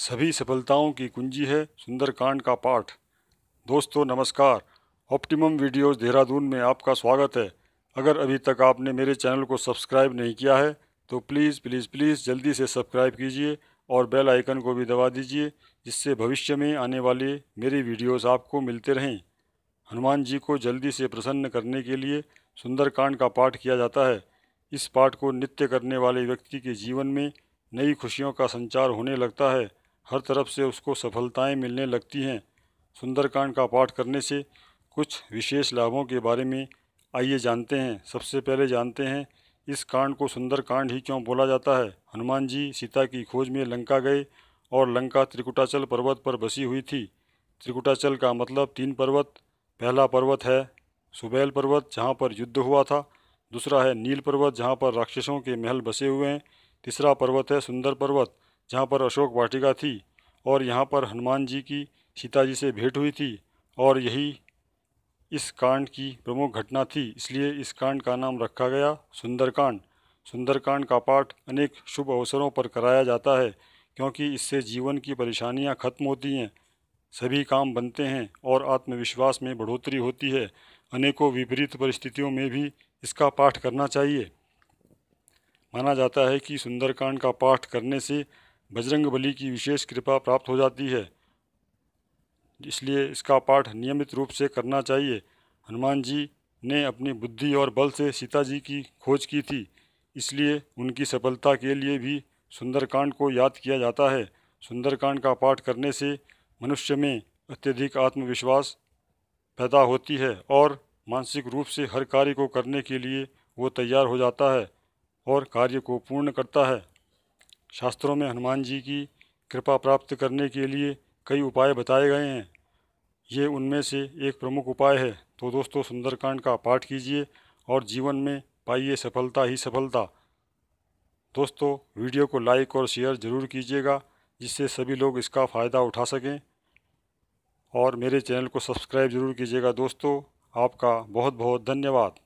सभी सफलताओं की कुंजी है सुंदरकांड का पाठ दोस्तों नमस्कार ऑप्टिमम वीडियोस देहरादून में आपका स्वागत है अगर अभी तक आपने मेरे चैनल को सब्सक्राइब नहीं किया है तो प्लीज़ प्लीज़ प्लीज़ जल्दी से सब्सक्राइब कीजिए और बेल आइकन को भी दबा दीजिए जिससे भविष्य में आने वाले मेरे वीडियोज़ आपको मिलते रहें हनुमान जी को जल्दी से प्रसन्न करने के लिए सुंदरकांड का पाठ किया जाता है इस पाठ को नित्य करने वाले व्यक्ति के जीवन में नई खुशियों का संचार होने लगता है हर तरफ से उसको सफलताएं मिलने लगती हैं सुंदरकांड का पाठ करने से कुछ विशेष लाभों के बारे में आइए जानते हैं सबसे पहले जानते हैं इस कांड को सुंदरकांड ही क्यों बोला जाता है हनुमान जी सीता की खोज में लंका गए और लंका त्रिकुटाचल पर्वत पर बसी हुई थी त्रिकुटाचल का मतलब तीन पर्वत पहला पर्वत है सुबैल पर्वत जहाँ पर युद्ध हुआ था दूसरा है नील पर्वत जहाँ पर राक्षसों के महल बसे हुए हैं तीसरा पर्वत है सुंदर पर्वत जहाँ पर अशोक वाटिका थी और यहाँ पर हनुमान जी की सीता जी से भेंट हुई थी और यही इस कांड की प्रमुख घटना थी इसलिए इस कांड का नाम रखा गया सुंदरकांड सुंदरकांड का पाठ अनेक शुभ अवसरों पर कराया जाता है क्योंकि इससे जीवन की परेशानियां खत्म होती हैं सभी काम बनते हैं और आत्मविश्वास में बढ़ोतरी होती है अनेकों विपरीत परिस्थितियों में भी इसका पाठ करना चाहिए माना जाता है कि सुंदरकांड का पाठ करने से बजरंग बली की विशेष कृपा प्राप्त हो जाती है इसलिए इसका पाठ नियमित रूप से करना चाहिए हनुमान जी ने अपनी बुद्धि और बल से सीता जी की खोज की थी इसलिए उनकी सफलता के लिए भी सुंदरकांड को याद किया जाता है सुंदरकांड का पाठ करने से मनुष्य में अत्यधिक आत्मविश्वास पैदा होती है और मानसिक रूप से हर कार्य को करने के लिए वो तैयार हो जाता है और कार्य को पूर्ण करता है शास्त्रों में हनुमान जी की कृपा प्राप्त करने के लिए कई उपाय बताए गए हैं ये उनमें से एक प्रमुख उपाय है तो दोस्तों सुंदरकांड का पाठ कीजिए और जीवन में पाइए सफलता ही सफलता दोस्तों वीडियो को लाइक और शेयर ज़रूर कीजिएगा जिससे सभी लोग इसका फ़ायदा उठा सकें और मेरे चैनल को सब्सक्राइब ज़रूर कीजिएगा दोस्तों आपका बहुत बहुत धन्यवाद